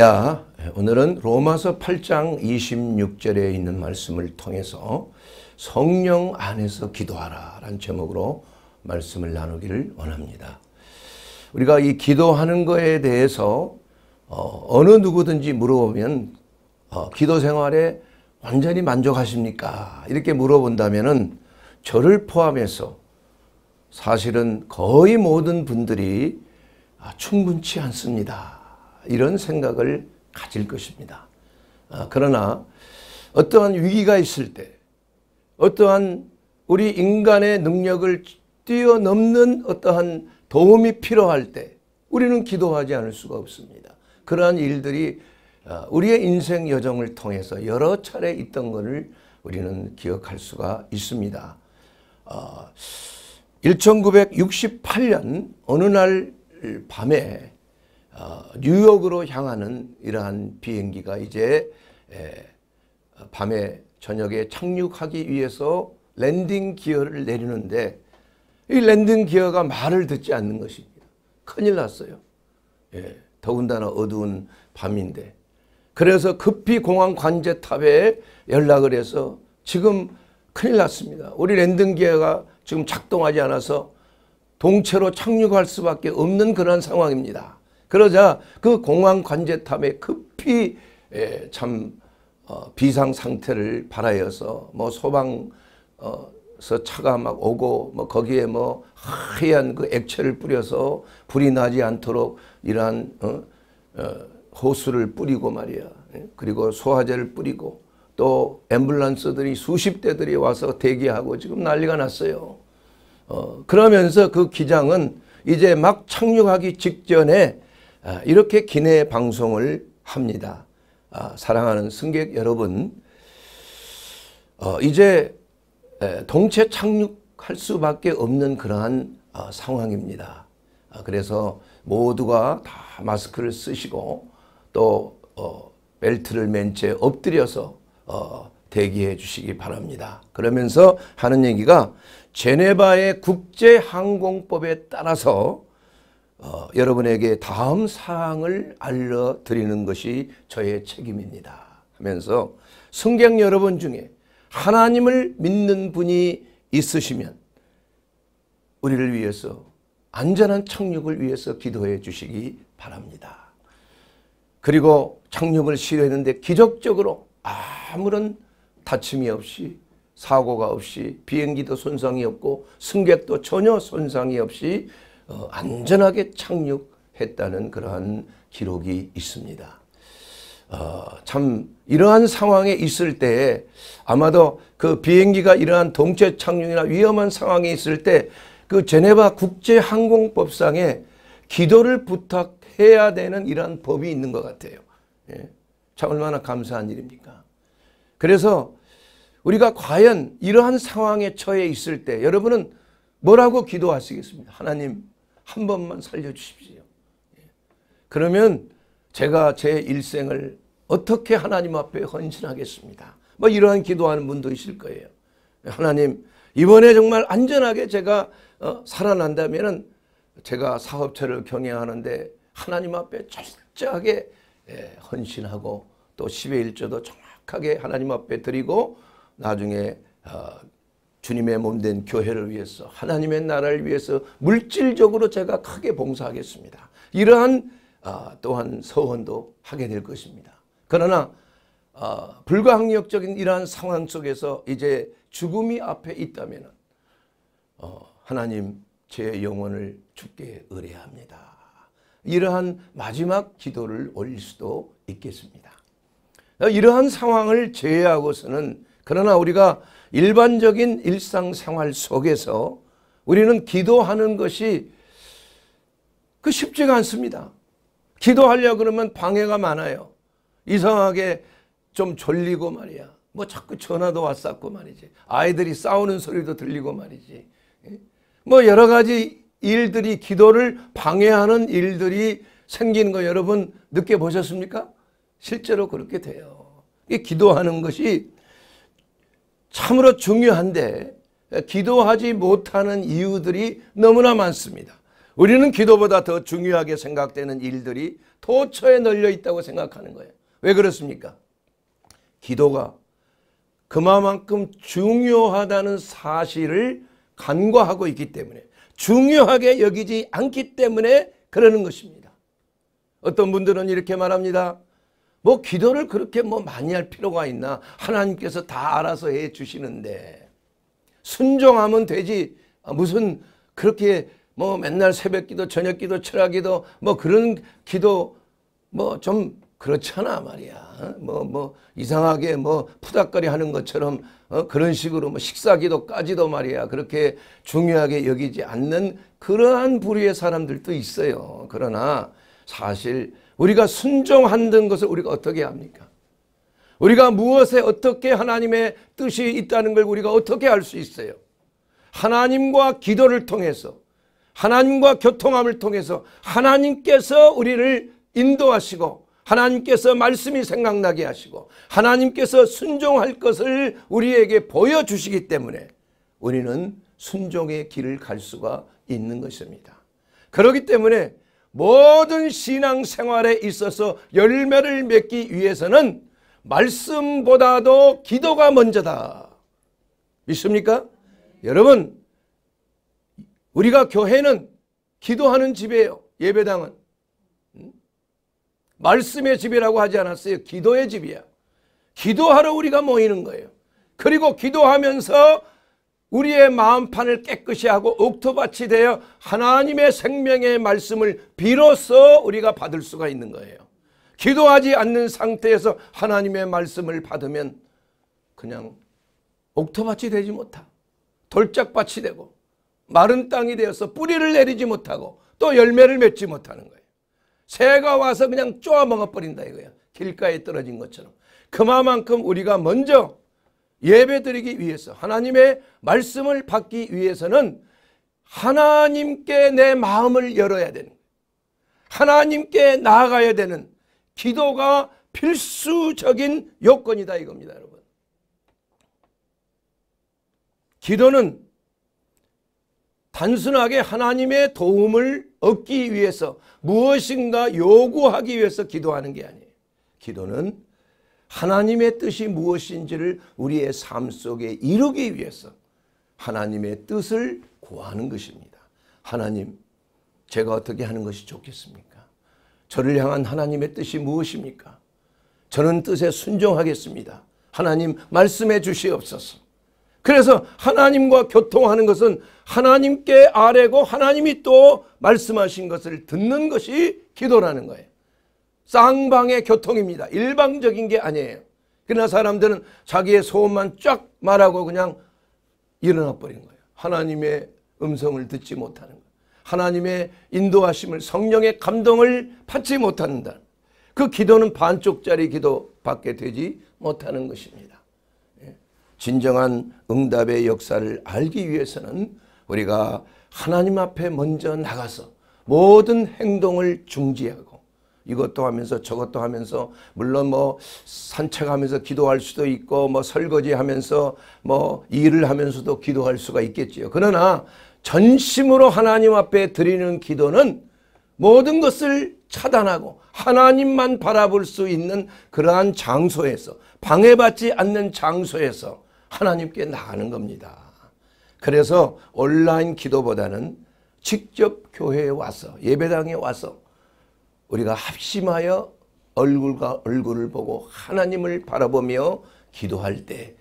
야, 오늘은 로마서 8장 26절에 있는 말씀을 통해서 성령 안에서 기도하라 라는 제목으로 말씀을 나누기를 원합니다. 우리가 이 기도하는 거에 대해서 어, 느 누구든지 물어보면 어, 기도 생활에 완전히 만족하십니까? 이렇게 물어본다면 저를 포함해서 사실은 거의 모든 분들이 아, 충분치 않습니다. 이런 생각을 가질 것입니다. 아, 그러나 어떠한 위기가 있을 때 어떠한 우리 인간의 능력을 뛰어넘는 어떠한 도움이 필요할 때 우리는 기도하지 않을 수가 없습니다. 그러한 일들이 아, 우리의 인생 여정을 통해서 여러 차례 있던 것을 우리는 기억할 수가 있습니다. 1968년 아, 어느 날 밤에 어, 뉴욕으로 향하는 이러한 비행기가 이제 밤에 저녁에 착륙하기 위해서 랜딩 기어를 내리는데 이 랜딩 기어가 말을 듣지 않는 것입니다. 큰일 났어요. 예, 더군다나 어두운 밤인데 그래서 급히 공항 관제탑에 연락을 해서 지금 큰일 났습니다. 우리 랜딩 기어가 지금 작동하지 않아서 동체로 착륙할 수밖에 없는 그런 상황입니다. 그러자 그공항 관제탑에 급히 예, 참 어, 비상 상태를 발하여서 뭐 소방 어, 차가 막 오고 뭐 거기에 뭐 하얀 그 액체를 뿌려서 불이 나지 않도록 이러한 어, 어, 호수를 뿌리고 말이야. 예, 그리고 소화제를 뿌리고 또 앰뷸런스들이 수십 대들이 와서 대기하고 지금 난리가 났어요. 어, 그러면서 그 기장은 이제 막 착륙하기 직전에 아, 이렇게 기내 방송을 합니다. 아, 사랑하는 승객 여러분, 어, 이제 동체 착륙할 수밖에 없는 그러한 어, 상황입니다. 아, 그래서 모두가 다 마스크를 쓰시고 또 어, 벨트를 맨 채 엎드려서 대기해 주시기 바랍니다. 그러면서 하는 얘기가 제네바의 국제항공법에 따라서 어, 여러분에게 다음 사항을 알려드리는 것이 저의 책임입니다. 하면서 성경 여러분 중에 하나님을 믿는 분이 있으시면 우리를 위해서 안전한 착륙을 위해서 기도해 주시기 바랍니다. 그리고 착륙을 시도했는데 기적적으로 아무런 다침이 없이 사고가 없이 비행기도 손상이 없고 승객도 전혀 손상이 없이 어, 안전하게 착륙했다는 그러한 기록이 있습니다. 어, 참 이러한 상황에 있을 때 아마도 그 비행기가 이러한 동체 착륙이나 위험한 상황에 있을 때 그 제네바 국제항공법상에 기도를 부탁해야 되는 이러한 법이 있는 것 같아요. 예. 참 얼마나 감사한 일입니까? 그래서 우리가 과연 이러한 상황에 처해 있을 때 여러분은 뭐라고 기도하시겠습니까? 하나님 한 번만 살려주십시오. 예. 그러면 제가 제 일생을 어떻게 하나님 앞에 헌신하겠습니다. 뭐 이러한 기도하는 분도 있을 거예요. 하나님 이번에 정말 안전하게 제가 어, 살아난다면 제가 사업체를 경영하는데 하나님 앞에 철저하게 예, 헌신하고 또 10의 1조도 정확하게 하나님 앞에 드리고 나중에 어, 주님의 몸된 교회를 위해서 하나님의 나라를 위해서 물질적으로 제가 크게 봉사하겠습니다. 이러한 어, 또한 서원도 하게 될 것입니다. 그러나 어, 불가항력적인 이러한 상황 속에서 이제 죽음이 앞에 있다면 어, 하나님 제 영혼을 죽게 의뢰합니다. 이러한 마지막 기도를 올릴 수도 있겠습니다. 이러한 상황을 제외하고서는 그러나 우리가 일반적인 일상생활 속에서 우리는 기도하는 것이 그 쉽지가 않습니다. 기도하려 그러면 방해가 많아요. 이상하게 좀 졸리고 말이야. 뭐 자꾸 전화도 왔었고 말이지. 아이들이 싸우는 소리도 들리고 말이지. 예? 뭐 여러 가지 일들이 기도를 방해하는 일들이 생기는 거 여러분 느껴보셨습니까? 실제로 그렇게 돼요. 기도하는 것이 참으로 중요한데 기도하지 못하는 이유들이 너무나 많습니다. 우리는 기도보다 더 중요하게 생각되는 일들이 도처에 널려 있다고 생각하는 거예요. 왜 그렇습니까? 기도가 그만큼 중요하다는 사실을 간과하고 있기 때문에 중요하게 여기지 않기 때문에 그러는 것입니다. 어떤 분들은 이렇게 말합니다. 뭐 기도를 그렇게 뭐 많이 할 필요가 있나 하나님께서 다 알아서 해 주시는데 순종하면 되지 아, 무슨 그렇게 뭐 맨날 새벽기도 저녁기도 철학기도 뭐 그런 기도 뭐 좀 그렇잖아 말이야 뭐뭐 어? 뭐 이상하게 뭐 푸닥거리 하는 것처럼 어? 그런 식으로 뭐 식사기도까지도 말이야 그렇게 중요하게 여기지 않는 그러한 부류의 사람들도 있어요 그러나 사실 우리가 순종한다는 것을 우리가 어떻게 합니까? 우리가 무엇에 어떻게 하나님의 뜻이 있다는 걸 우리가 어떻게 알 수 있어요? 하나님과 기도를 통해서 하나님과 교통함을 통해서 하나님께서 우리를 인도하시고 하나님께서 말씀이 생각나게 하시고 하나님께서 순종할 것을 우리에게 보여주시기 때문에 우리는 순종의 길을 갈 수가 있는 것입니다. 그렇기 때문에 모든 신앙생활에 있어서 열매를 맺기 위해서는 말씀보다도 기도가 먼저다. 믿습니까? 여러분 우리가 교회는 기도하는 집이에요. 예배당은. 말씀의 집이라고 하지 않았어요. 기도의 집이야. 기도하러 우리가 모이는 거예요. 그리고 기도하면서 우리의 마음판을 깨끗이 하고 옥토밭이 되어 하나님의 생명의 말씀을 비로소 우리가 받을 수가 있는 거예요. 기도하지 않는 상태에서 하나님의 말씀을 받으면 그냥 옥토밭이 되지 못하 돌짝밭이 되고 마른 땅이 되어서 뿌리를 내리지 못하고 또 열매를 맺지 못하는 거예요. 새가 와서 그냥 쪼아먹어버린다 이거예요. 길가에 떨어진 것처럼. 그만큼 우리가 먼저 예배드리기 위해서 하나님의 말씀을 받기 위해서는 하나님께 내 마음을 열어야 되는 하나님께 나아가야 되는 기도가 필수적인 요건이다 이겁니다 여러분. 기도는 단순하게 하나님의 도움을 얻기 위해서 무엇인가 요구하기 위해서 기도하는 게 아니에요. 기도는 하나님의 뜻이 무엇인지를 우리의 삶 속에 이루기 위해서 하나님의 뜻을 구하는 것입니다. 하나님 제가 어떻게 하는 것이 좋겠습니까? 저를 향한 하나님의 뜻이 무엇입니까? 저는 뜻에 순종하겠습니다. 하나님 말씀해 주시옵소서. 그래서 하나님과 교통하는 것은 하나님께 아뢰고 하나님이 또 말씀하신 것을 듣는 것이 기도라는 거예요. 쌍방의 교통입니다. 일방적인 게 아니에요. 그러나 사람들은 자기의 소원만 쫙 말하고 그냥 일어나 버린 거예요. 하나님의 음성을 듣지 못하는 거예요. 하나님의 인도하심을 성령의 감동을 받지 못한다. 그 기도는 반쪽짜리 기도밖에 되지 못하는 것입니다. 예. 진정한 응답의 역사를 알기 위해서는 우리가 하나님 앞에 먼저 나가서 모든 행동을 중지하고 이것도 하면서 저것도 하면서 물론 뭐 산책하면서 기도할 수도 있고 뭐 설거지하면서 뭐 일을 하면서도 기도할 수가 있겠지요. 그러나 전심으로 하나님 앞에 드리는 기도는 모든 것을 차단하고 하나님만 바라볼 수 있는 그러한 장소에서 방해받지 않는 장소에서 하나님께 나가는 겁니다. 그래서 온라인 기도보다는 직접 교회에 와서 예배당에 와서 우리가 합심하여 얼굴과 얼굴을 보고 하나님을 바라보며 기도할 때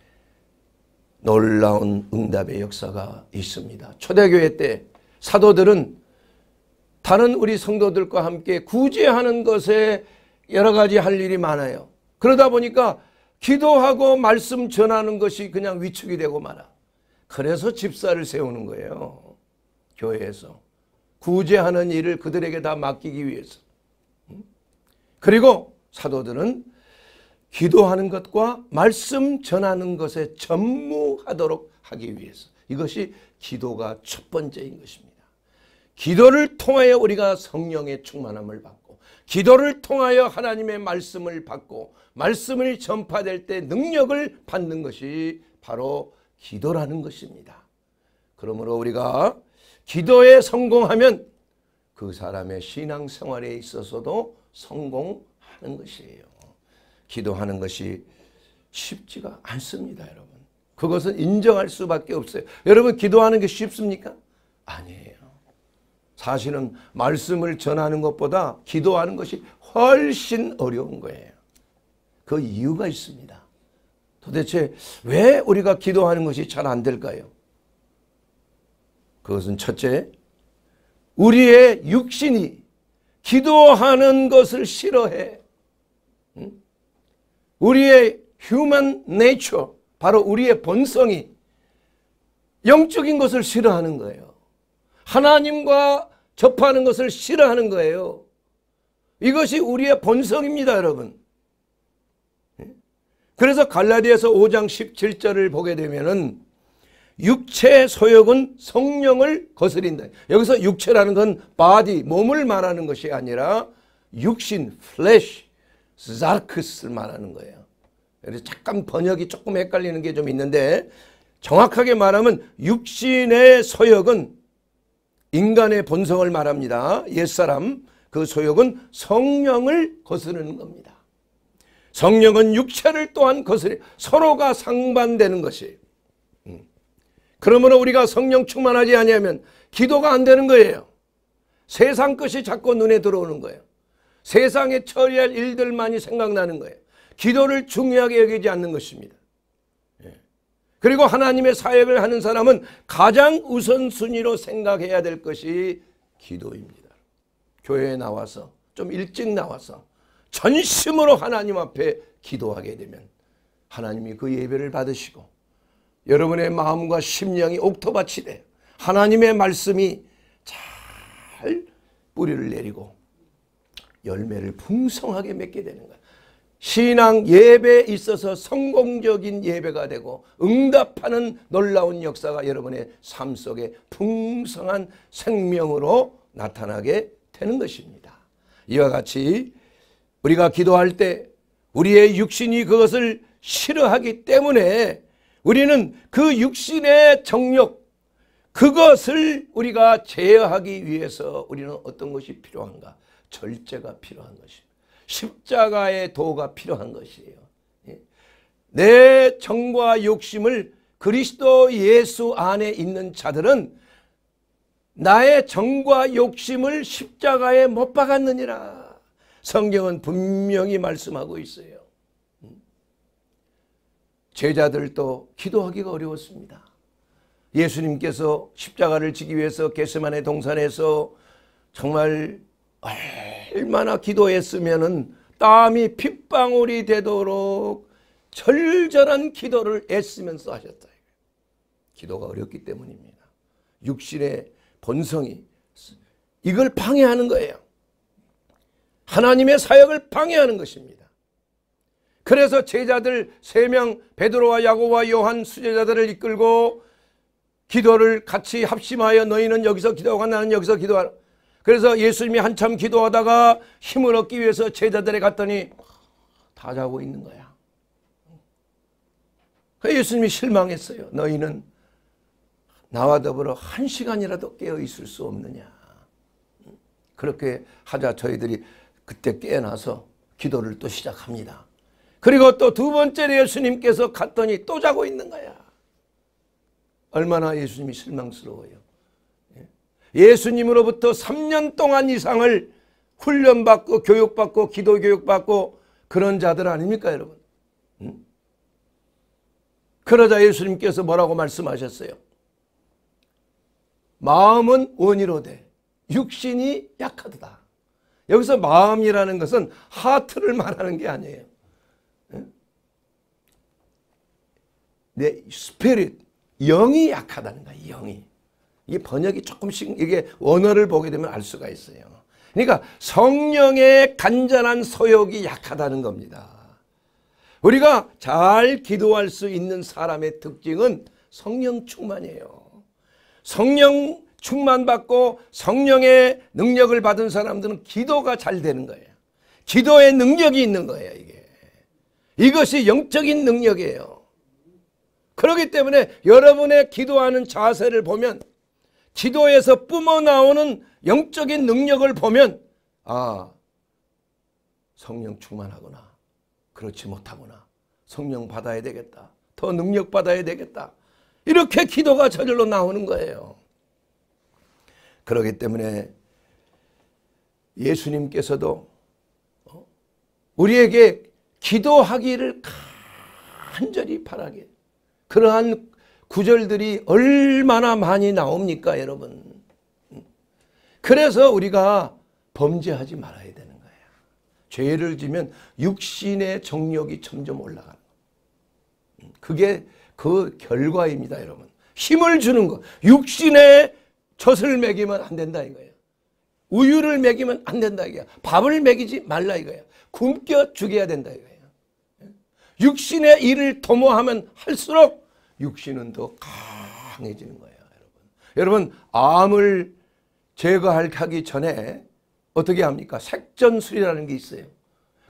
놀라운 응답의 역사가 있습니다. 초대교회 때 사도들은 다른 우리 성도들과 함께 구제하는 것에 여러 가지 할 일이 많아요. 그러다 보니까 기도하고 말씀 전하는 것이 그냥 위축이 되고 말아. 그래서 집사를 세우는 거예요. 교회에서. 구제하는 일을 그들에게 다 맡기기 위해서. 그리고 사도들은 기도하는 것과 말씀 전하는 것에 전무하도록 하기 위해서 이것이 기도가 첫 번째인 것입니다. 기도를 통하여 우리가 성령의 충만함을 받고 기도를 통하여 하나님의 말씀을 받고 말씀을 전파될 때 능력을 받는 것이 바로 기도라는 것입니다. 그러므로 우리가 기도에 성공하면 그 사람의 신앙생활에 있어서도 성공하는 것이에요. 기도하는 것이 쉽지가 않습니다, 여러분. 그것은 인정할 수밖에 없어요. 여러분, 기도하는 게 쉽습니까? 아니에요. 사실은 말씀을 전하는 것보다 기도하는 것이 훨씬 어려운 거예요. 그 이유가 있습니다. 도대체 왜 우리가 기도하는 것이 잘 안 될까요? 그것은 첫째, 우리의 육신이 기도하는 것을 싫어해. 우리의 휴먼 네이처, 바로 우리의 본성이 영적인 것을 싫어하는 거예요. 하나님과 접하는 것을 싫어하는 거예요. 이것이 우리의 본성입니다, 여러분. 그래서 갈라디에서 5장 17절을 보게 되면은 육체의 소욕은 성령을 거스린다. 여기서 육체라는 건 바디, 몸을 말하는 것이 아니라 육신, 플래시, 자크스를 말하는 거예요. 그래서 잠깐 번역이 조금 헷갈리는 게 좀 있는데 정확하게 말하면 육신의 소욕은 인간의 본성을 말합니다. 옛사람 그 소욕은 성령을 거스르는 겁니다. 성령은 육체를 또한 거스려 서로가 상반되는 것이 그러므로 우리가 성령 충만하지 않으면 기도가 안 되는 거예요. 세상 것이 자꾸 눈에 들어오는 거예요. 세상에 처리할 일들만이 생각나는 거예요. 기도를 중요하게 여기지 않는 것입니다. 예. 그리고 하나님의 사역을 하는 사람은 가장 우선순위로 생각해야 될 것이 기도입니다. 교회에 나와서 좀 일찍 나와서 전심으로 하나님 앞에 기도하게 되면 하나님이 그 예배를 받으시고 여러분의 마음과 심령이 옥토밭이래 하나님의 말씀이 잘 뿌리를 내리고 열매를 풍성하게 맺게 되는 거야. 신앙 예배에 있어서 성공적인 예배가 되고 응답하는 놀라운 역사가 여러분의 삶 속에 풍성한 생명으로 나타나게 되는 것입니다. 이와 같이 우리가 기도할 때 우리의 육신이 그것을 싫어하기 때문에 우리는 그 육신의 정력 그것을 우리가 제어하기 위해서 우리는 어떤 것이 필요한가? 절제가 필요한 것입니다. 십자가의 도가 필요한 것이에요. 예? 내 정과 욕심을 그리스도 예수 안에 있는 자들은 나의 정과 욕심을 십자가에 못 박았느니라. 성경은 분명히 말씀하고 있어요. 제자들도 기도하기가 어려웠습니다. 예수님께서 십자가를 지기 위해서 게스만의 동산에서 정말 얼마나 기도했으면은 땀이 핏방울이 되도록 절절한 기도를 애쓰면서 하셨다. 기도가 어렵기 때문입니다. 육신의 본성이 이걸 방해하는 거예요. 하나님의 사역을 방해하는 것입니다. 그래서 제자들 세 명 베드로와 야고와 요한 수제자들을 이끌고 기도를 같이 합심하여 너희는 여기서 기도하고 나는 여기서 기도하라. 그래서 예수님이 한참 기도하다가 힘을 얻기 위해서 제자들에 갔더니 다 자고 있는 거야. 그 예수님이 실망했어요. 너희는 나와 더불어 한 시간이라도 깨어 있을 수 없느냐. 그렇게 하자 저희들이 그때 깨어나서 기도를 또 시작합니다. 그리고 또 두 번째로 예수님께서 갔더니 또 자고 있는 거야. 얼마나 예수님이 실망스러워요. 예? 예수님으로부터 3년 동안 이상을 훈련받고 교육받고 기도 교육받고 그런 자들 아닙니까 여러분? 응? 그러자 예수님께서 뭐라고 말씀하셨어요? 마음은 원이로되 육신이 약하다 여기서 마음이라는 것은 하트를 말하는 게 아니에요. 내 스피릿, 영이 약하다는 거야. 영이. 이 번역이 조금씩 이게 원어를 보게 되면 알 수가 있어요. 그러니까 성령의 간절한 소욕이 약하다는 겁니다. 우리가 잘 기도할 수 있는 사람의 특징은 성령 충만이에요. 성령 충만 받고 성령의 능력을 받은 사람들은 기도가 잘 되는 거예요. 기도의 능력이 있는 거예요, 이게. 이것이 영적인 능력이에요. 그렇기 때문에 여러분의 기도하는 자세를 보면 기도에서 뿜어나오는 영적인 능력을 보면 아 성령 충만하거나 그렇지 못하거나 성령 받아야 되겠다. 더 능력 받아야 되겠다. 이렇게 기도가 저절로 나오는 거예요. 그렇기 때문에 예수님께서도 어? 우리에게 기도하기를 간절히 바라게 그러한 구절들이 얼마나 많이 나옵니까 여러분. 그래서 우리가 범죄하지 말아야 되는 거야. 죄를 지면 육신의 정력이 점점 올라가는 거. 그게 그 결과입니다 여러분. 힘을 주는 거. 육신의 젖을 먹이면 안 된다 이거예요. 우유를 먹이면 안 된다 이거야. 밥을 먹이지 말라 이거야. 굶겨 죽여야 된다 이거예요. 육신의 일을 도모하면 할수록 육신은 더 강해지는 거예요. 여러분. 여러분 암을 제거하기 전에 어떻게 합니까? 색전술이라는 게 있어요.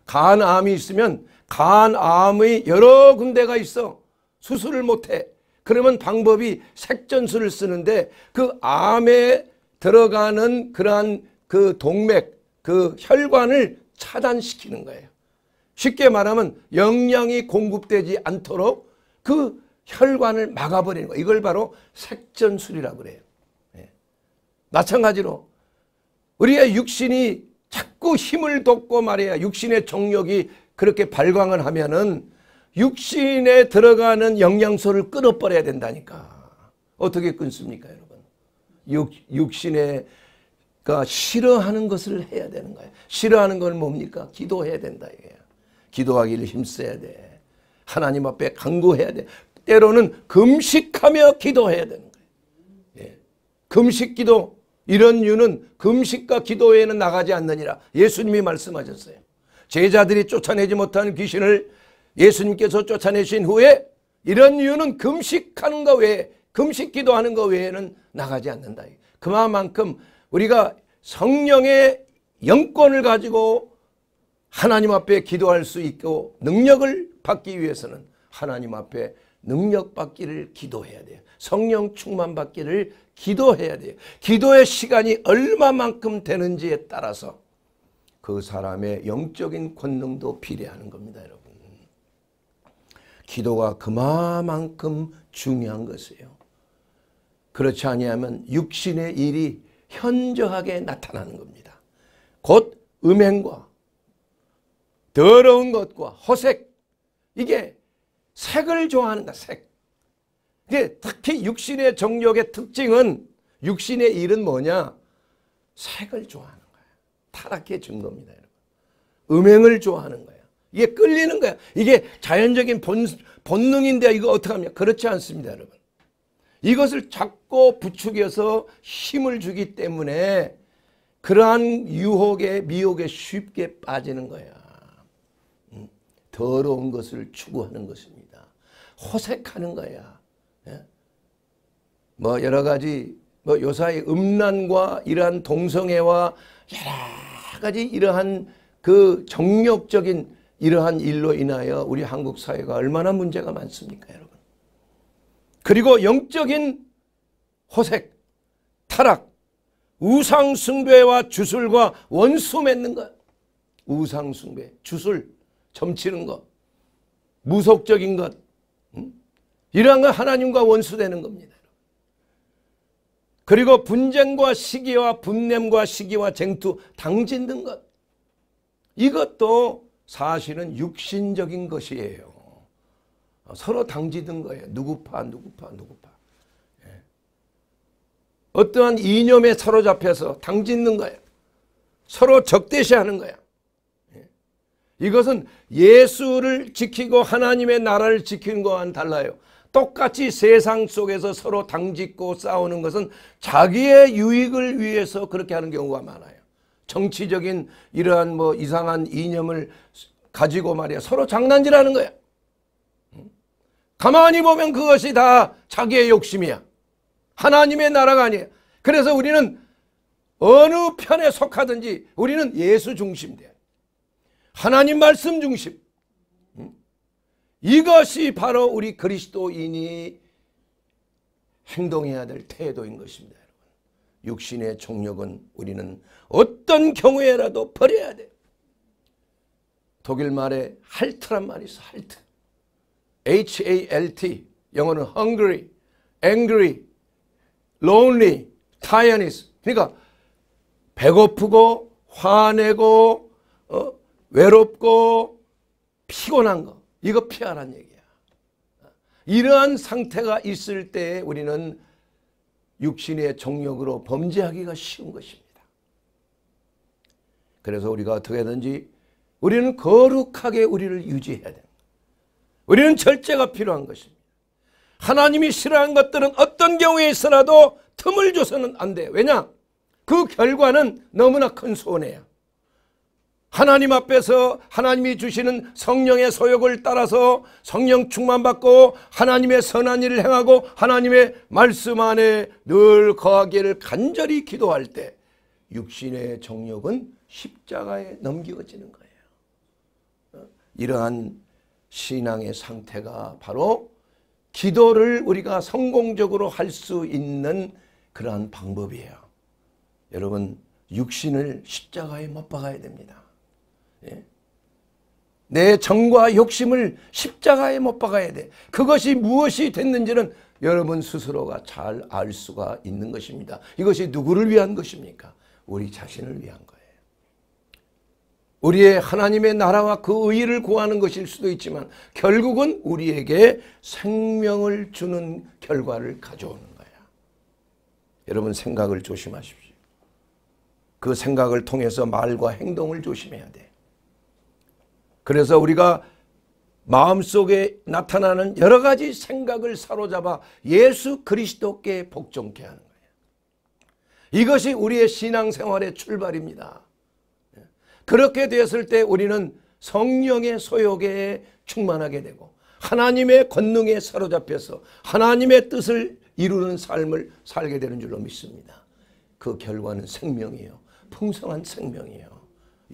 간암이 있으면 간암의 여러 군데가 있어. 수술을 못해. 그러면 방법이 색전술을 쓰는데 그 암에 들어가는 그러한 그 동맥, 그 혈관을 차단시키는 거예요. 쉽게 말하면 영양이 공급되지 않도록 그 혈관을 막아버리는 거. 이걸 바로 색전술이라고 그래요. 예. 마찬가지로 우리의 육신이 자꾸 힘을 돋고 말이야. 육신의 정력이 그렇게 발광을 하면은 육신에 들어가는 영양소를 끊어버려야 된다니까. 어떻게 끊습니까, 여러분? 육, 육신에 그니까 싫어하는 것을 해야 되는 거예요. 싫어하는 건 뭡니까? 기도해야 된다 이거야. 기도하기를 힘써야 돼. 하나님 앞에 강구해야 돼. 때로는 금식하며 기도해야 되는 거예요. 예. 금식 기도 이런 이유는 금식과 기도에는 나가지 않느니라 예수님이 말씀하셨어요. 제자들이 쫓아내지 못한 귀신을 예수님께서 쫓아내신 후에 이런 이유는 금식하는 것 외에 금식 기도하는 것 외에는 나가지 않는다. 그만큼 우리가 성령의 영권을 가지고 하나님 앞에 기도할 수 있고 능력을 받기 위해서는 하나님 앞에 능력 받기를 기도해야 돼요. 성령 충만 받기를 기도해야 돼요. 기도의 시간이 얼마만큼 되는지에 따라서 그 사람의 영적인 권능도 비례하는 겁니다, 여러분. 기도가 그만큼 중요한 것이에요. 그렇지 아니하면 육신의 일이 현저하게 나타나는 겁니다. 곧 음행과 더러운 것과 허색 이게 색을 좋아하는다. 색. 근데 특히 육신의 정욕의 특징은 육신의 일은 뭐냐? 색을 좋아하는 거야. 타락해준 겁니다. 여러분. 음행을 좋아하는 거야. 이게 끌리는 거야. 이게 자연적인 본, 본능인데 이거 어떡합니까? 그렇지 않습니다. 여러분. 이것을 자꾸 부추겨서 힘을 주기 때문에 그러한 유혹에 미혹에 쉽게 빠지는 거야. 음, 더러운 것을 추구하는 것입니다. 호색하는 거야. 예? 뭐 여러 가지 뭐 요사이 음란과 이러한 동성애와 여러 가지 이러한 그 정력적인 이러한 일로 인하여 우리 한국 사회가 얼마나 문제가 많습니까 여러분. 그리고 영적인 호색, 타락, 우상 숭배와 주술과 원수 맺는 것. 우상 숭배, 주술, 점치는 것, 무속적인 것, 이러한 건 하나님과 원수되는 겁니다. 그리고 분쟁과 시기와 분냄과 시기와 쟁투, 당진 등 것. 이것도 사실은 육신적인 것이에요. 서로 당지든 거예요. 누구 파, 누구 파, 누구 파. 예. 어떠한 이념에 서로 잡혀서 당짓는 거예요. 서로 적대시하는 거야. 예. 이것은 예수를 지키고 하나님의 나라를 지키는 것과는 달라요. 똑같이 세상 속에서 서로 당짓고 싸우는 것은 자기의 유익을 위해서 그렇게 하는 경우가 많아요. 정치적인 이러한 뭐 이상한 이념을 가지고 말이야 서로 장난질하는 거야. 가만히 보면 그것이 다 자기의 욕심이야. 하나님의 나라가 아니에요. 그래서 우리는 어느 편에 속하든지 우리는 예수 중심 돼. 하나님 말씀 중심. 이것이 바로 우리 그리스도인이 행동해야 될 태도인 것입니다. 여러분. 육신의 총력은 우리는 어떤 경우에라도 버려야 돼. 독일 말에 할트란 말이 있어. 할트. H-A-L-T. 영어는 hungry, angry, lonely, tiredness. 그러니까 배고프고 화내고 어? 외롭고 피곤한 거. 이거 피하란 얘기야. 이러한 상태가 있을 때 우리는 육신의 정욕으로 범죄하기가 쉬운 것입니다. 그래서 우리가 어떻게든지 우리는 거룩하게 우리를 유지해야 된다. 우리는 절제가 필요한 것입니다. 하나님이 싫어하는 것들은 어떤 경우에 있어라도 틈을 줘서는 안 돼요. 왜냐? 그 결과는 너무나 큰 손해야. 하나님 앞에서 하나님이 주시는 성령의 소욕을 따라서 성령 충만받고 하나님의 선한 일을 행하고 하나님의 말씀 안에 늘 거하기를 간절히 기도할 때 육신의 정욕은 십자가에 넘기어지는 거예요. 이러한 신앙의 상태가 바로 기도를 우리가 성공적으로 할 수 있는 그러한 방법이에요. 여러분 육신을 십자가에 못 박아야 됩니다. 예? 내 정과 욕심을 십자가에 못 박아야 돼. 그것이 무엇이 됐는지는 여러분 스스로가 잘 알 수가 있는 것입니다. 이것이 누구를 위한 것입니까? 우리 자신을 위한 거예요. 우리의 하나님의 나라와 그 의의를 구하는 것일 수도 있지만 결국은 우리에게 생명을 주는 결과를 가져오는 거야. 여러분 생각을 조심하십시오. 그 생각을 통해서 말과 행동을 조심해야 돼. 그래서 우리가 마음속에 나타나는 여러 가지 생각을 사로잡아 예수 그리스도께 복종케 하는 거예요. 이것이 우리의 신앙생활의 출발입니다. 그렇게 되었을 때 우리는 성령의 소욕에 충만하게 되고 하나님의 권능에 사로잡혀서 하나님의 뜻을 이루는 삶을 살게 되는 줄로 믿습니다. 그 결과는 생명이에요. 풍성한 생명이에요.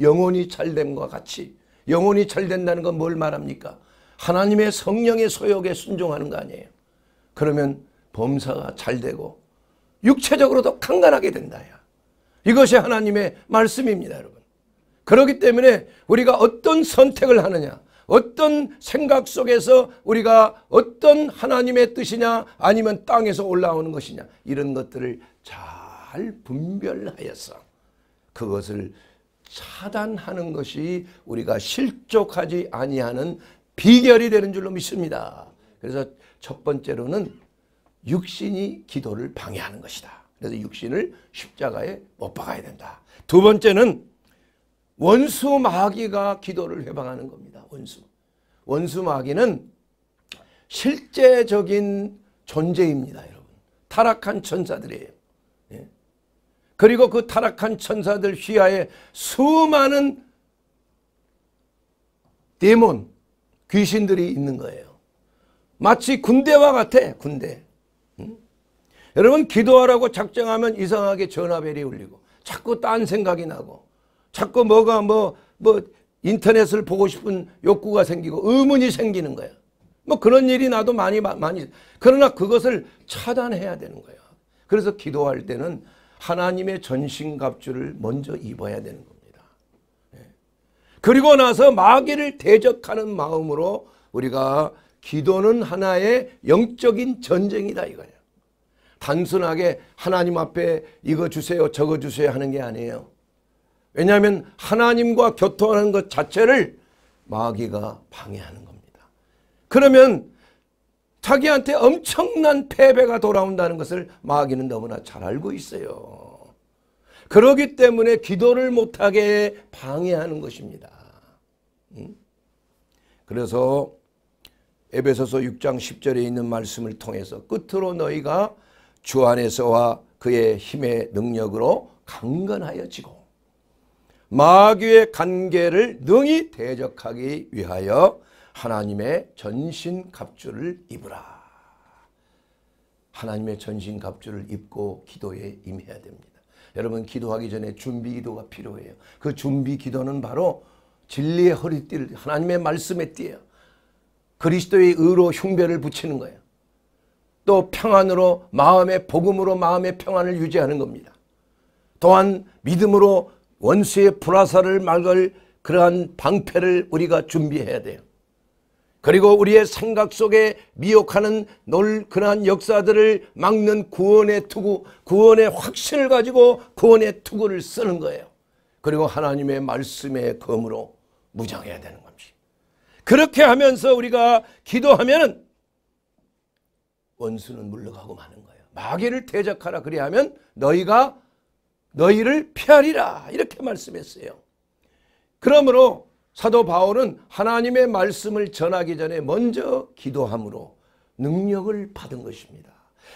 영혼이 잘됨과 같이 영혼이 잘된다는 건 뭘 말합니까? 하나님의 성령의 소욕에 순종하는 거 아니에요. 그러면 범사가 잘 되고 육체적으로도 강건하게 된다야. 이것이 하나님의 말씀입니다, 여러분. 그렇기 때문에 우리가 어떤 선택을 하느냐, 어떤 생각 속에서 우리가 어떤 하나님의 뜻이냐, 아니면 땅에서 올라오는 것이냐, 이런 것들을 잘 분별하여서 그것을 차단하는 것이 우리가 실족하지 아니하는 비결이 되는 줄로 믿습니다. 그래서 첫 번째로는 육신이 기도를 방해하는 것이다. 그래서 육신을 십자가에 못 박아야 된다. 두 번째는 원수 마귀가 기도를 회방하는 겁니다. 원수. 원수 마귀는 실제적인 존재입니다, 여러분. 타락한 천사들이에요. 그리고 그 타락한 천사들 휘하에 수많은 데몬 귀신들이 있는 거예요. 마치 군대와 같아 군대. 응? 여러분 기도하라고 작정하면 이상하게 전화벨이 울리고 자꾸 딴 생각이 나고 자꾸 뭐가 뭐뭐 뭐 인터넷을 보고 싶은 욕구가 생기고 의문이 생기는 거야. 뭐 그런 일이 나도 많이 많이 그러나 그것을 차단해야 되는 거야. 그래서 기도할 때는 하나님의 전신갑주를 먼저 입어야 되는 겁니다. 예. 그리고 나서 마귀를 대적하는 마음으로 우리가 기도는 하나의 영적인 전쟁이다 이거예요. 단순하게 하나님 앞에 이거 주세요 저거 주세요 하는 게 아니에요. 왜냐하면 하나님과 교통하는 것 자체를 마귀가 방해하는 겁니다. 그러면 자기한테 엄청난 패배가 돌아온다는 것을 마귀는 너무나 잘 알고 있어요. 그러기 때문에 기도를 못하게 방해하는 것입니다. 음? 그래서 에베소서 6장 10절에 있는 말씀을 통해서 끝으로 너희가 주 안에서와 그의 힘의 능력으로 강건하여지고 마귀의 관계를 능히 대적하기 위하여 하나님의 전신 갑주를 입으라. 하나님의 전신 갑주를 입고 기도에 임해야 됩니다. 여러분 기도하기 전에 준비 기도가 필요해요. 그 준비 기도는 바로 진리의 허리띠를 하나님의 말씀에 띠어 그리스도의 의로 흉배를 붙이는 거예요. 또 평안으로 마음의 복음으로 마음의 평안을 유지하는 겁니다. 또한 믿음으로 원수의 불화사를 막을 그러한 방패를 우리가 준비해야 돼요. 그리고 우리의 생각 속에 미혹하는 놀 그러한 역사들을 막는 구원의 투구, 구원의 확신을 가지고 구원의 투구를 쓰는 거예요. 그리고 하나님의 말씀의 검으로 무장해야 되는 겁니다. 그렇게 하면서 우리가 기도하면 원수는 물러가고 마는 거예요. 마귀를 대적하라 그리하면 너희가 너희를 피하리라 이렇게 말씀했어요. 그러므로 사도 바울은 하나님의 말씀을 전하기 전에 먼저 기도함으로 능력을 받은 것입니다.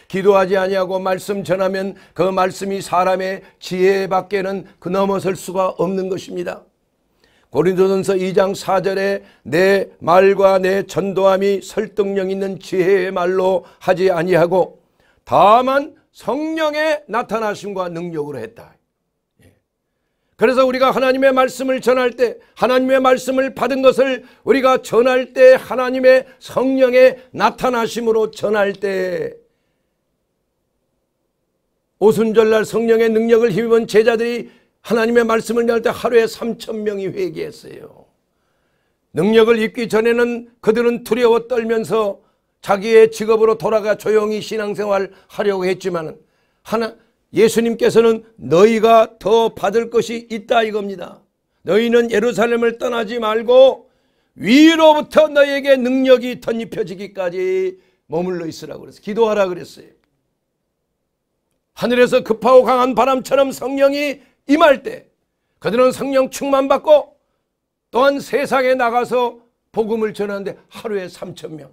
기도하지 아니하고 말씀 전하면 그 말씀이 사람의 지혜 밖에는 그 넘어설 수가 없는 것입니다. 고린도전서 2장 4절에 내 말과 내 전도함이 설득력 있는 지혜의 말로 하지 아니하고 다만 성령의 나타나심과 능력으로 했다. 그래서 우리가 하나님의 말씀을 전할 때 하나님의 말씀을 받은 것을 우리가 전할 때 하나님의 성령의 나타나심으로 전할 때 오순절날 성령의 능력을 힘입은 제자들이 하나님의 말씀을 전할 때 하루에 3천명이 회개했어요. 능력을 입기 전에는 그들은 두려워 떨면서 자기의 직업으로 돌아가 조용히 신앙생활 하려고 했지만 하나 예수님께서는 너희가 더 받을 것이 있다 이겁니다. 너희는 예루살렘을 떠나지 말고 위로부터 너희에게 능력이 덧입혀지기까지 머물러 있으라고 그랬어요. 기도하라 그랬어요. 하늘에서 급하고 강한 바람처럼 성령이 임할 때 그들은 성령 충만받고 또한 세상에 나가서 복음을 전하는데 하루에 3천명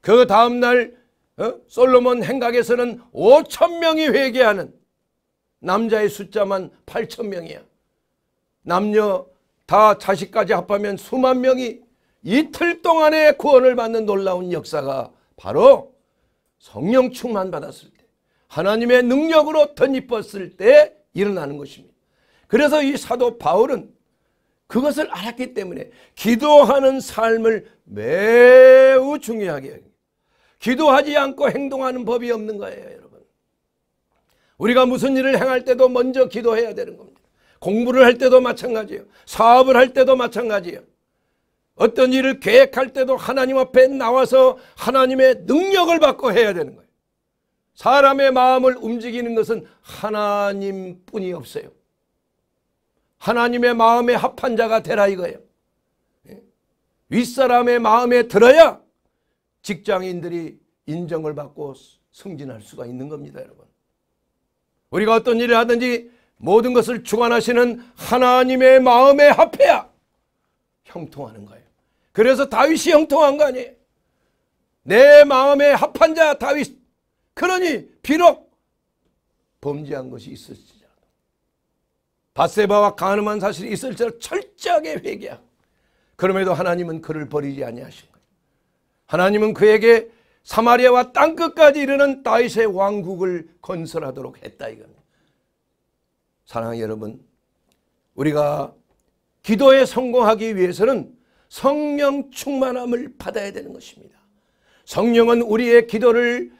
그 다음날 어? 솔로몬 행각에서는 5천명이 회개하는 남자의 숫자만 8천 명이야. 남녀 다 자식까지 합하면 수만 명이 이틀 동안에 구원을 받는 놀라운 역사가 바로 성령 충만 받았을 때 하나님의 능력으로 덧입었을 때 일어나는 것입니다. 그래서 이 사도 바울은 그것을 알았기 때문에 기도하는 삶을 매우 중요하게 기도하지 않고 행동하는 법이 없는 거예요. 여러분. 우리가 무슨 일을 행할 때도 먼저 기도해야 되는 겁니다. 공부를 할 때도 마찬가지예요. 사업을 할 때도 마찬가지예요. 어떤 일을 계획할 때도 하나님 앞에 나와서 하나님의 능력을 받고 해야 되는 거예요. 사람의 마음을 움직이는 것은 하나님뿐이 없어요. 하나님의 마음에 합한 자가 되라 이거예요. 예? 윗사람의 마음에 들어야 직장인들이 인정을 받고 승진할 수가 있는 겁니다, 여러분. 우리가 어떤 일을 하든지 모든 것을 주관하시는 하나님의 마음에 합해야 형통하는 거예요. 그래서 다윗이 형통한 거 아니에요. 내 마음에 합한 자 다윗. 그러니 비록 범죄한 것이 있을지라도 바세바와 가늠한 사실이 있을지라도 철저하게 회개하고 그럼에도 하나님은 그를 버리지 아니하신 거예요. 하나님은 그에게 사마리아와 땅끝까지 이르는 다윗의 왕국을 건설하도록 했다 이겁니다. 사랑하는 여러분 우리가 기도에 성공하기 위해서는 성령 충만함을 받아야 되는 것입니다. 성령은 우리의 기도를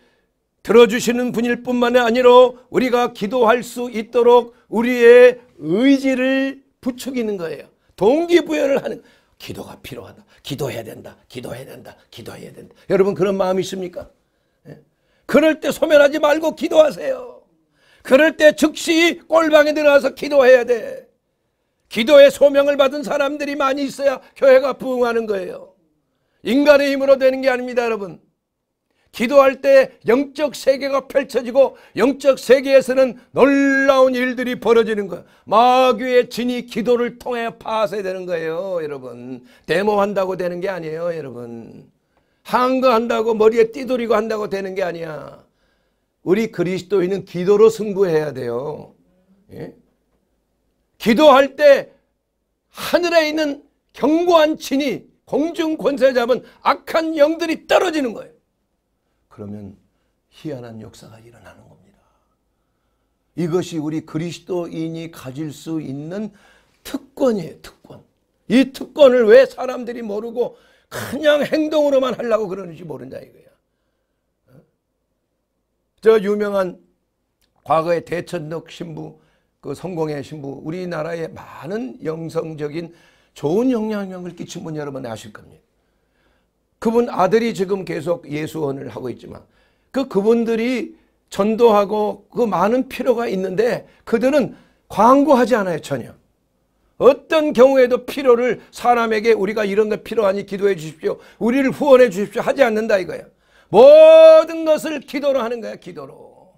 들어주시는 분일 뿐만 아니라 우리가 기도할 수 있도록 우리의 의지를 부추기는 거예요. 동기부여를 하는 기도가 필요하다. 기도해야 된다. 기도해야 된다. 기도해야 된다. 여러분 그런 마음 있습니까? 예? 그럴 때 소멸하지 말고 기도하세요. 그럴 때 즉시 꼴방에 들어가서 기도해야 돼. 기도의 소명을 받은 사람들이 많이 있어야 교회가 부흥하는 거예요. 인간의 힘으로 되는 게 아닙니다, 여러분. 기도할 때 영적 세계가 펼쳐지고 영적 세계에서는 놀라운 일들이 벌어지는 거예요. 마귀의 진이 기도를 통해 파쇄 되는 거예요. 여러분. 데모한다고 되는 게 아니에요. 여러분. 항거한다고 머리에 띠돌이고 한다고 되는 게 아니야. 우리 그리스도인은 기도로 승부해야 돼요. 예? 기도할 때 하늘에 있는 경고한 진이 공중 권세 잡은 악한 영들이 떨어지는 거예요. 그러면 희한한 역사가 일어나는 겁니다. 이것이 우리 그리스도인이 가질 수 있는 특권이에요. 특권. 이 특권을 왜 사람들이 모르고 그냥 행동으로만 하려고 그러는지 모른다 이거야. 어? 저 유명한 과거의 대천덕 신부 그 성공의 신부 우리나라에 많은 영성적인 좋은 영향력을 끼친 분 여러분 아실 겁니다. 그분 아들이 지금 계속 예수원을 하고 있지만 그 그분들이 전도하고 그 많은 필요가 있는데 그들은 광고하지 않아요 전혀. 어떤 경우에도 필요를 사람에게 우리가 이런 거 필요하니 기도해 주십시오. 우리를 후원해 주십시오. 하지 않는다 이거야. 모든 것을 기도로 하는 거야 기도로.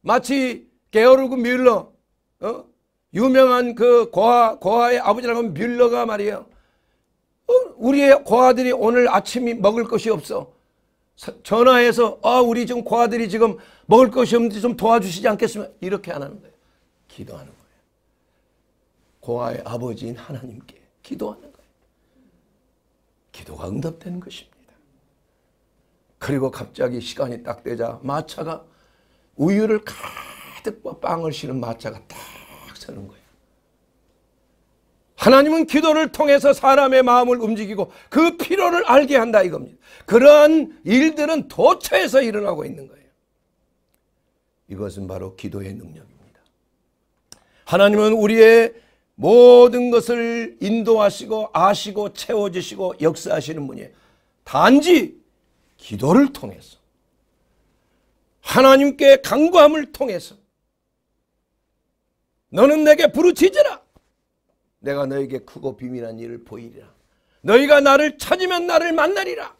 마치 게오르그 뮬러 어? 유명한 그 고아, 고아의 아버지라고 하면 뮬러가 말이에요. 어, 우리의 고아들이 오늘 아침이 먹을 것이 없어. 전화해서 아 우리 지금 고아들이 지금 먹을 것이 없는데 좀 도와주시지 않겠습니까? 이렇게 안 하는 거예요. 기도하는 거예요. 고아의 아버지인 하나님께 기도하는 거예요. 기도가 응답되는 것입니다. 그리고 갑자기 시간이 딱 되자 마차가 우유를 가득 뭐 빵을 실은 마차가 딱 서는 거예요. 하나님은 기도를 통해서 사람의 마음을 움직이고 그피로를 알게 한다 이겁니다. 그러한 일들은 도처에서 일어나고 있는 거예요. 이것은 바로 기도의 능력입니다. 하나님은 우리의 모든 것을 인도하시고 아시고 채워주시고 역사하시는 분이에요. 단지 기도를 통해서 하나님께 강구함을 통해서 너는 내게 부르짖으라 내가 너에게 크고 비밀한 일을 보이리라. 너희가 나를 찾으면 나를 만나리라.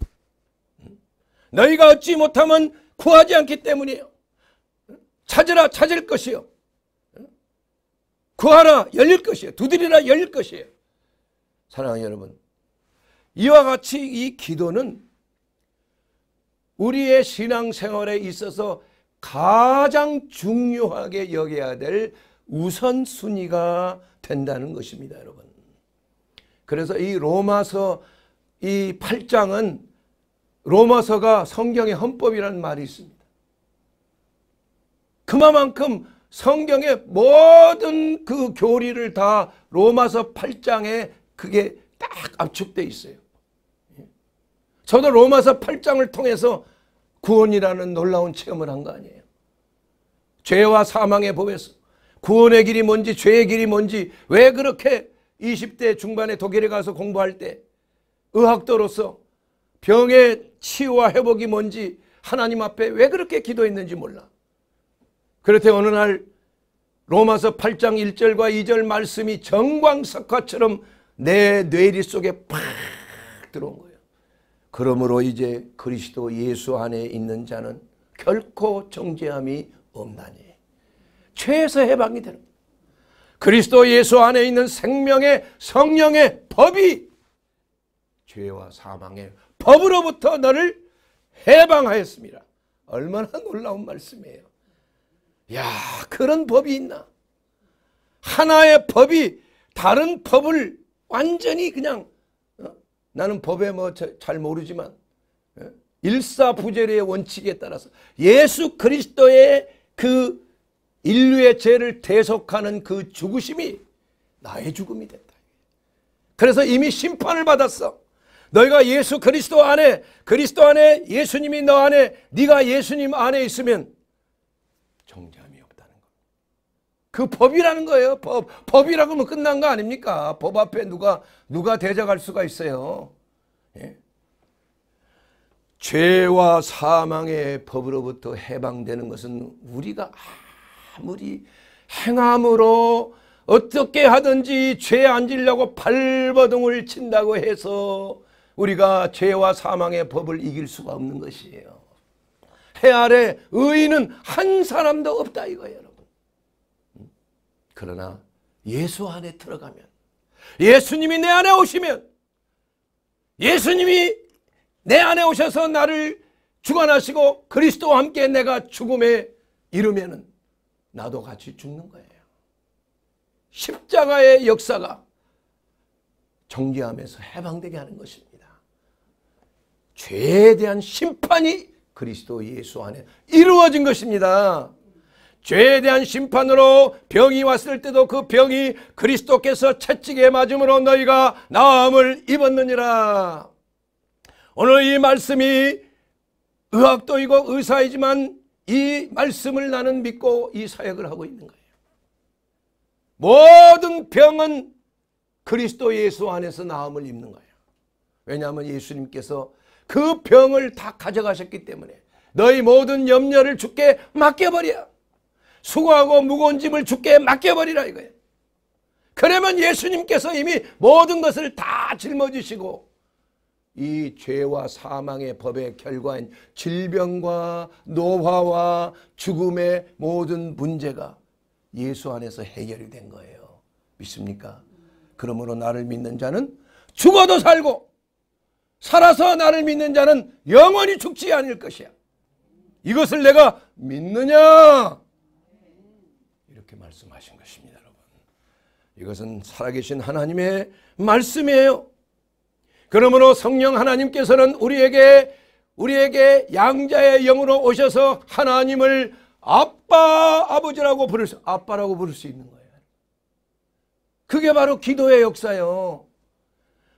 너희가 얻지 못하면 구하지 않기 때문이에요. 찾으라 찾을 것이요. 구하라 열릴 것이요. 두드리라 열릴 것이에요. 사랑하는 여러분, 이와 같이 이 기도는 우리의 신앙생활에 있어서 가장 중요하게 여겨야 될 우선순위가 된다는 것입니다. 여러분. 그래서 이 로마서 이 8장은 로마서가 성경의 헌법이라는 말이 있습니다. 그만큼 성경의 모든 그 교리를 다 로마서 8장에 그게 딱 압축되어 있어요. 저도 로마서 8장을 통해서 구원이라는 놀라운 체험을 한 거 아니에요. 죄와 사망의 법에서 구원의 길이 뭔지 죄의 길이 뭔지 왜 그렇게 20대 중반에 독일에 가서 공부할 때 의학도로서 병의 치유와 회복이 뭔지 하나님 앞에 왜 그렇게 기도했는지 몰라. 그렇대 어느 날 로마서 8장 1절과 2절 말씀이 정광석화처럼 내 뇌리 속에 팍 들어온 거예요. 그러므로 이제 그리스도 예수 안에 있는 자는 결코 정죄함이 없나니. 죄에서 해방이 되는 그리스도 예수 안에 있는 생명의 성령의 법이 죄와 사망의 법으로부터 너를 해방하였습니다. 얼마나 놀라운 말씀이에요. 야, 그런 법이 있나? 하나의 법이 다른 법을 완전히 그냥 어? 나는 법에 뭐 잘 모르지만 어? 일사부재의 원칙에 따라서 예수 그리스도의 그 인류의 죄를 대속하는 그 죽으심이 나의 죽음이 된다. 그래서 이미 심판을 받았어. 너희가 예수 그리스도 안에 그리스도 안에 예수님이 너 안에 네가 예수님 안에 있으면 정잠이 없다는 거. 그 법이라는 거예요. 법 법이라고 하면 끝난 거 아닙니까? 법 앞에 누가 누가 대적할 수가 있어요. 예? 죄와 사망의 법으로부터 해방되는 것은 우리가 아무리 행함으로 어떻게 하든지 죄 안지려고 발버둥을 친다고 해서 우리가 죄와 사망의 법을 이길 수가 없는 것이에요. 해 아래 의인은 한 사람도 없다 이거예요 여러분. 음? 그러나 예수 안에 들어가면 예수님이 내 안에 오시면 예수님이 내 안에 오셔서 나를 주관하시고 그리스도와 함께 내가 죽음에 이르면은 나도 같이 죽는 거예요. 십자가의 역사가 정죄함에서 해방되게 하는 것입니다. 죄에 대한 심판이 그리스도 예수 안에 이루어진 것입니다. 죄에 대한 심판으로 병이 왔을 때도 그 병이 그리스도께서 채찍에 맞음으로 너희가 나음을 입었느니라. 오늘 이 말씀이 의학도이고 의사이지만 이 말씀을 나는 믿고 이 사역을 하고 있는 거예요. 모든 병은 그리스도 예수 안에서 나음을 입는 거예요. 왜냐하면 예수님께서 그 병을 다 가져가셨기 때문에 너희 모든 염려를 죽게 맡겨버려. 수고하고 무거운 짐을 죽게 맡겨버리라 이거예요. 그러면 예수님께서 이미 모든 것을 다 짊어지시고 이 죄와 사망의 법의 결과인 질병과 노화와 죽음의 모든 문제가 예수 안에서 해결이 된 거예요. 믿습니까? 그러므로 나를 믿는 자는 죽어도 살고 살아서 나를 믿는 자는 영원히 죽지 않을 것이야. 이것을 내가 믿느냐? 이렇게 말씀하신 것입니다, 여러분. 이것은 살아계신 하나님의 말씀이에요. 그러므로 성령 하나님께서는 우리에게 우리에게 양자의 영으로 오셔서 하나님을 아빠 아버지라고 부를 수 아빠라고 부를 수 있는 거예요. 그게 바로 기도의 역사요.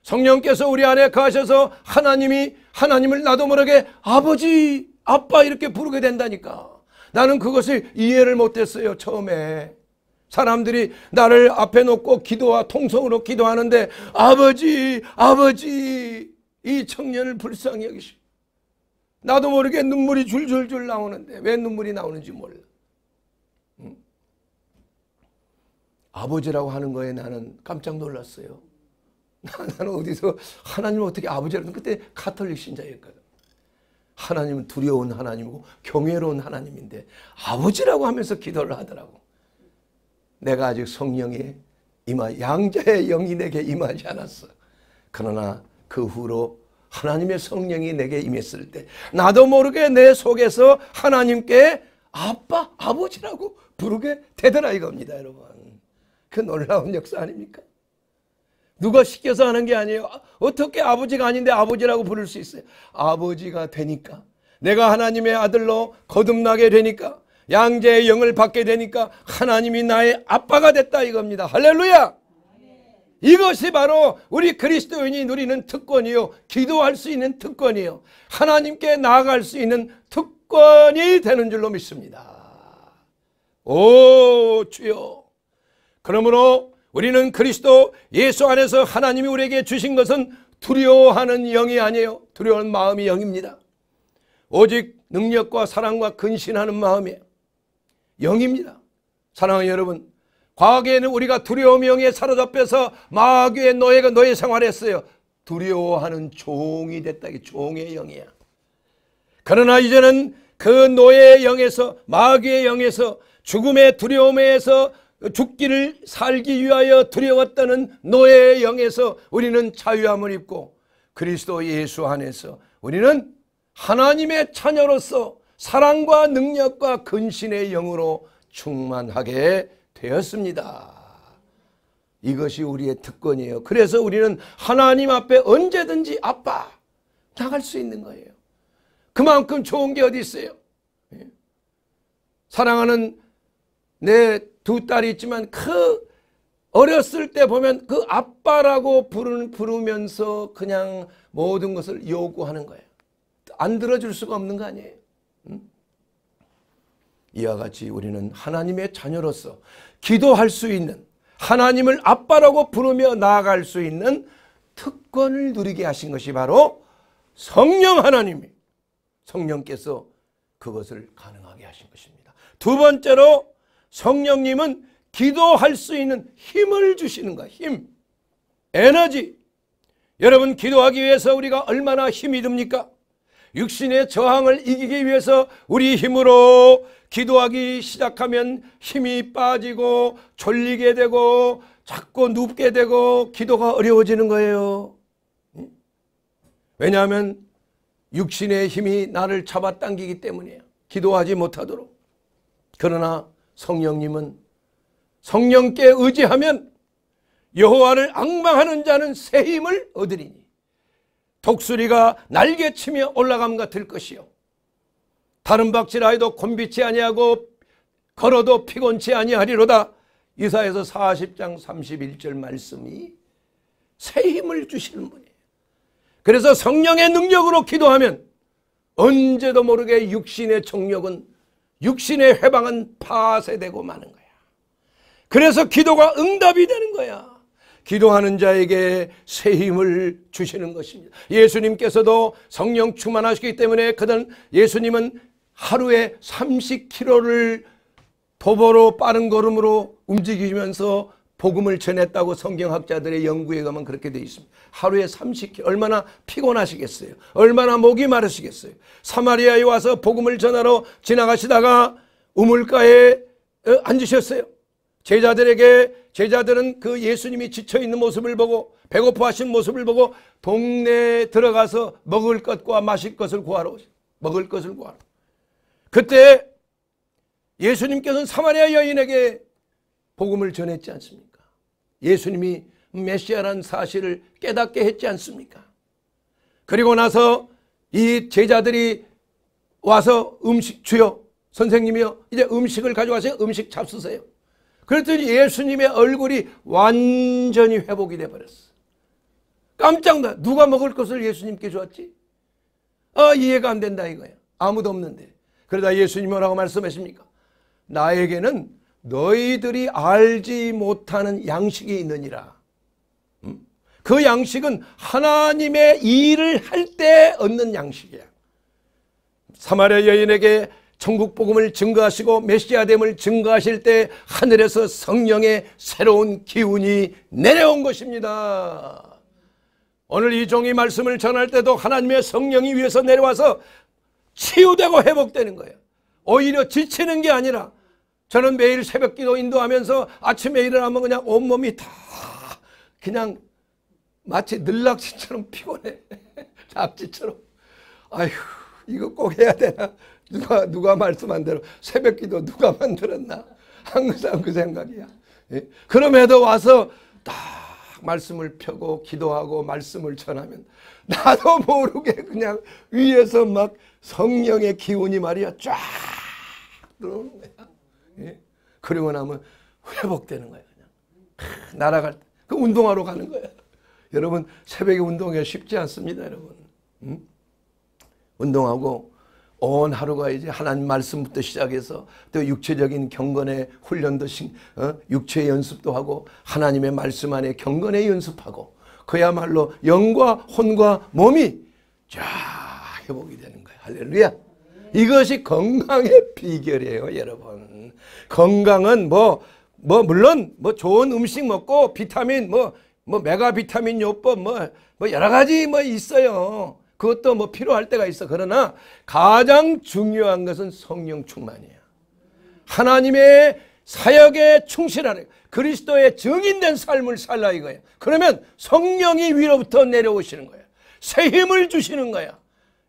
성령께서 우리 안에 가셔서 하나님이 하나님을 나도 모르게 아버지 아빠 이렇게 부르게 된다니까. 나는 그것을 이해를 못했어요 처음에. 사람들이 나를 앞에 놓고 기도와 통성으로 기도하는데 아버지 아버지 이 청년을 불쌍히 여기시 나도 모르게 눈물이 줄줄줄 나오는데 왜 눈물이 나오는지 몰라 아버지라고 하는 거에 나는 깜짝 놀랐어요 나는 어디서 하나님 어떻게 아버지라는 그때 카톨릭 신자였거든 하나님은 두려운 하나님이고 경외로운 하나님인데 아버지라고 하면서 기도를 하더라고 내가 아직 성령의 임하 양자의 영이 내게 임하지 않았어. 그러나 그 후로 하나님의 성령이 내게 임했을 때 나도 모르게 내 속에서 하나님께 아빠, 아버지라고 부르게 되더라 이겁니다, 여러분. 그 놀라운 역사 아닙니까? 누가 시켜서 하는 게 아니에요. 어떻게 아버지가 아닌데 아버지라고 부를 수 있어요? 아버지가 되니까. 내가 하나님의 아들로 거듭나게 되니까 양재의 영을 받게 되니까 하나님이 나의 아빠가 됐다 이겁니다. 할렐루야! 이것이 바로 우리 그리스도인이 누리는 특권이요. 기도할 수 있는 특권이요. 하나님께 나아갈 수 있는 특권이 되는 줄로 믿습니다. 오, 주여. 그러므로 우리는 그리스도 예수 안에서 하나님이 우리에게 주신 것은 두려워하는 영이 아니에요. 두려운 마음이 영입니다. 오직 능력과 사랑과 근신하는 마음이에요. 영입니다. 사랑하는 여러분, 과거에는 우리가 두려움 영에 사로잡혀서 마귀의 노예가 노예 생활했어요. 두려워하는 종이 됐다. 이게 종의 영이야. 그러나 이제는 그 노예의 영에서 마귀의 영에서 죽음의 두려움에서 죽기를 살기 위하여 두려웠다는 노예의 영에서 우리는 자유함을 입고 그리스도 예수 안에서 우리는 하나님의 자녀로서 사랑과 능력과 근신의 영으로 충만하게 되었습니다. 이것이 우리의 특권이에요. 그래서 우리는 하나님 앞에 언제든지 아빠 나갈 수 있는 거예요. 그만큼 좋은 게 어디 있어요? 예. 사랑하는 내 두 딸이 있지만 그 어렸을 때 보면 그 아빠라고 부르, 부르면서 그냥 모든 것을 요구하는 거예요. 안 들어줄 수가 없는 거 아니에요. 이와 같이 우리는 하나님의 자녀로서 기도할 수 있는 하나님을 아빠라고 부르며 나아갈 수 있는 특권을 누리게 하신 것이 바로 성령 하나님이 성령께서 그것을 가능하게 하신 것입니다. 두 번째로 성령님은 기도할 수 있는 힘을 주시는 거 힘, 에너지. 여러분 기도하기 위해서 우리가 얼마나 힘이 듭니까? 육신의 저항을 이기기 위해서 우리 힘으로 기도하기 시작하면 힘이 빠지고 졸리게 되고 자꾸 눕게 되고 기도가 어려워지는 거예요. 왜냐하면 육신의 힘이 나를 잡아당기기 때문이에요. 기도하지 못하도록. 그러나 성령님은 성령께 의지하면 여호와를 악망하는 자는 새 힘을 얻으리니 독수리가 날개치며 올라감 같을 것이요 다른 박질하여도 곤비치 아니하고 걸어도 피곤치 아니하리로다 이사에서 40장 31절 말씀이 새 힘을 주시는 분이에요 그래서 성령의 능력으로 기도하면 언제도 모르게 육신의 정력은 육신의 해방은 파쇄되고 마는 거야 그래서 기도가 응답이 되는 거야 기도하는 자에게 새 힘을 주시는 것입니다. 예수님께서도 성령 충만하시기 때문에 그는 예수님은 하루에 30km를 도보로 빠른 걸음으로 움직이면서 복음을 전했다고 성경학자들의 연구에 가면 그렇게 되어 있습니다. 하루에 30km 얼마나 피곤하시겠어요. 얼마나 목이 마르시겠어요. 사마리아에 와서 복음을 전하러 지나가시다가 우물가에 어, 앉으셨어요. 제자들에게 제자들은 그 예수님이 지쳐있는 모습을 보고 배고파하신 모습을 보고 동네에 들어가서 먹을 것과 마실 것을 구하러 오세요. 먹을 것을 구하러. 그때 예수님께서는 사마리아 여인에게 복음을 전했지 않습니까? 예수님이 메시아란 사실을 깨닫게 했지 않습니까? 그리고 나서 이 제자들이 와서 음식 주여 선생님이요 이제 음식을 가져가세요 음식 잡수세요 그랬더니 예수님의 얼굴이 완전히 회복이 돼버렸어. 깜짝 놀라. 누가 먹을 것을 예수님께 줬지? 아 이해가 안 된다 이거야. 아무도 없는데. 그러다 예수님 뭐라고 말씀하십니까? 나에게는 너희들이 알지 못하는 양식이 있느니라. 음? 그 양식은 하나님의 일을 할 때 얻는 양식이야. 사마리아 여인에게 천국 복음을 증거하시고 메시아됨을 증거하실 때 하늘에서 성령의 새로운 기운이 내려온 것입니다. 오늘 이 종이 말씀을 전할 때도 하나님의 성령이 위에서 내려와서 치유되고 회복되는 거예요. 오히려 지치는 게 아니라 저는 매일 새벽 기도 인도하면서 아침에 일어나면 그냥 온몸이 다 그냥 마치 늘락지처럼 피곤해. 낙지처럼. 아휴, 이거 꼭 해야 되나. 누가 누가 말씀한 대로 새벽기도 누가 만들었나? 항상 그 생각이야. 예? 그럼에도 와서 딱 말씀을 펴고 기도하고 말씀을 전하면 나도 모르게 그냥 위에서 막 성령의 기운이 말이야 쫙 들어오는 거야. 예? 그리고 나면 회복되는 거야 그냥 날아갈 그 운동하러 가는 거야. 여러분 새벽에 운동이 쉽지 않습니다 여러분. 음? 운동하고 온 하루가 이제 하나님 말씀부터 시작해서 또 육체적인 경건의 훈련도 어? 육체의 연습도 하고 하나님의 말씀 안에 경건의 연습하고 그야말로 영과 혼과 몸이 쫙 회복이 되는 거예요. 할렐루야. 이것이 건강의 비결이에요, 여러분. 건강은 뭐, 뭐, 물론, 뭐, 좋은 음식 먹고, 비타민, 뭐, 뭐, 메가 비타민 요법, 뭐, 뭐, 여러 가지 뭐 있어요. 그것도 뭐 필요할 때가 있어. 그러나 가장 중요한 것은 성령 충만이에요. 하나님의 사역에 충실하래. 그리스도의 증인된 삶을 살라 이거예요. 그러면 성령이 위로부터 내려오시는 거예요. 새 힘을 주시는 거예요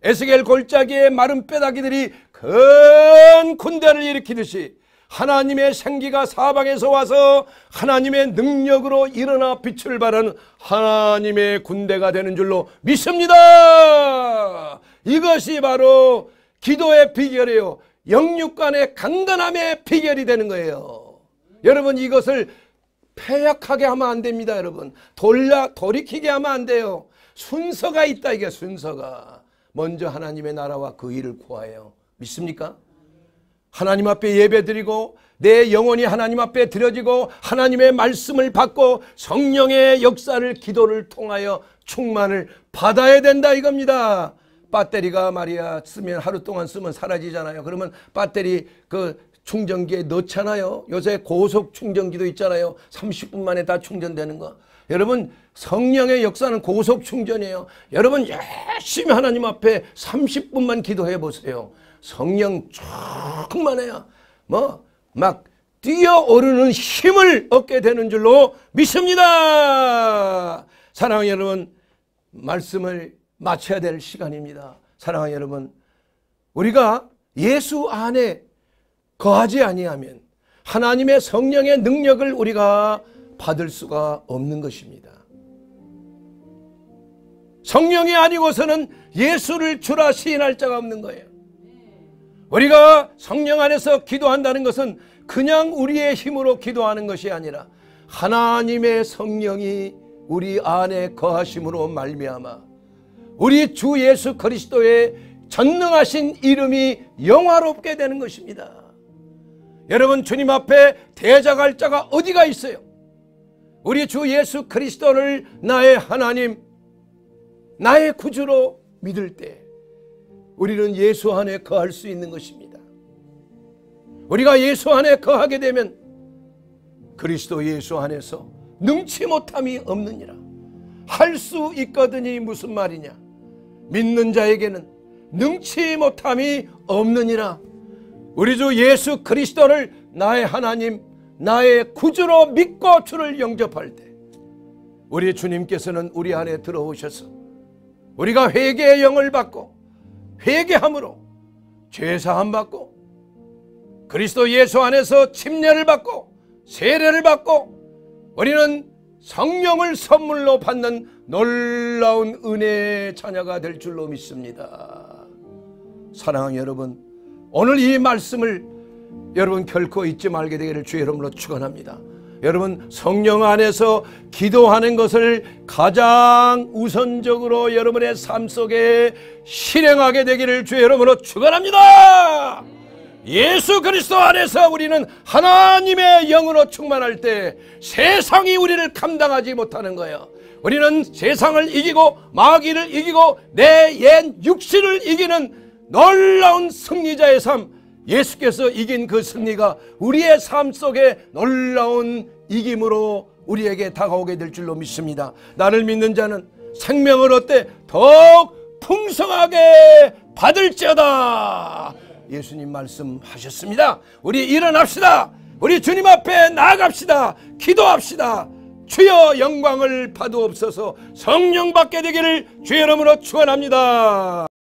에스겔 골짜기에 마른 빼다기들이큰 군대를 일으키듯이 하나님의 생기가 사방에서 와서 하나님의 능력으로 일어나 빛을 발하는 하나님의 군대가 되는 줄로 믿습니다. 이것이 바로 기도의 비결이에요. 영육 간의 강간함의 비결이 되는 거예요. 여러분 이것을 폐약하게 하면 안 됩니다, 여러분. 돌라 돌이키게 하면 안 돼요. 순서가 있다 이게 순서가. 먼저 하나님의 나라와 그 일을 구하여. 믿습니까? 하나님 앞에 예배드리고 내 영혼이 하나님 앞에 드려지고 하나님의 말씀을 받고 성령의 역사를 기도를 통하여 충만을 받아야 된다 이겁니다. 배터리가 말이야 쓰면 하루 동안 쓰면 사라지잖아요. 그러면 배터리 그 충전기에 넣잖아요. 요새 고속 충전기도 있잖아요. 30분 만에 다 충전되는 거. 여러분 성령의 역사는 고속 충전이에요. 여러분 열심히 하나님 앞에 30분만 기도해 보세요. 성령 충만해야 뭐막 뛰어오르는 힘을 얻게 되는 줄로 믿습니다. 사랑하는 여러분 말씀을 마쳐야 될 시간입니다. 사랑하는 여러분 우리가 예수 안에 거하지 아니하면 하나님의 성령의 능력을 우리가 받을 수가 없는 것입니다. 성령이 아니고서는 예수를 주라 시인할 자가 없는 거예요. 우리가 성령 안에서 기도한다는 것은 그냥 우리의 힘으로 기도하는 것이 아니라 하나님의 성령이 우리 안에 거하심으로 말미암아 우리 주 예수 그리스도의 전능하신 이름이 영화롭게 되는 것입니다. 여러분 주님 앞에 대적할 자가 어디가 있어요? 우리 주 예수 그리스도를 나의 하나님 나의 구주로 믿을 때 우리는 예수 안에 거할 수 있는 것입니다. 우리가 예수 안에 거하게 되면 그리스도 예수 안에서 능치 못함이 없느니라. 할 수 있거든이 무슨 말이냐? 믿는 자에게는 능치 못함이 없느니라. 우리 주 예수 그리스도를 나의 하나님, 나의 구주로 믿고 주를 영접할 때 우리 주님께서는 우리 안에 들어오셔서 우리가 회개의 영을 받고 회개함으로 죄사함 받고 그리스도 예수 안에서 침례를 받고 세례를 받고 우리는 성령을 선물로 받는 놀라운 은혜의 자녀가 될 줄로 믿습니다. 사랑하는 여러분, 오늘 이 말씀을 여러분 결코 잊지 말게 되기를 주의 이름으로 축원합니다. 여러분 성령 안에서 기도하는 것을 가장 우선적으로 여러분의 삶 속에 실행하게 되기를 주여여러분으로 축원합니다. 예수 그리스도 안에서 우리는 하나님의 영으로 충만할 때 세상이 우리를 감당하지 못하는 거예요. 우리는 세상을 이기고 마귀를 이기고 내 옛 육신을 이기는 놀라운 승리자의 삶 예수께서 이긴 그 승리가 우리의 삶 속에 놀라운 이김으로 우리에게 다가오게 될 줄로 믿습니다. 나를 믿는 자는 생명을 얻되 더욱 풍성하게 받을지어다. 예수님 말씀하셨습니다. 우리 일어납시다. 우리 주님 앞에 나아갑시다. 기도합시다. 주여 영광을 받으옵소서 성령 받게 되기를 주의 이름으로 축원합니다.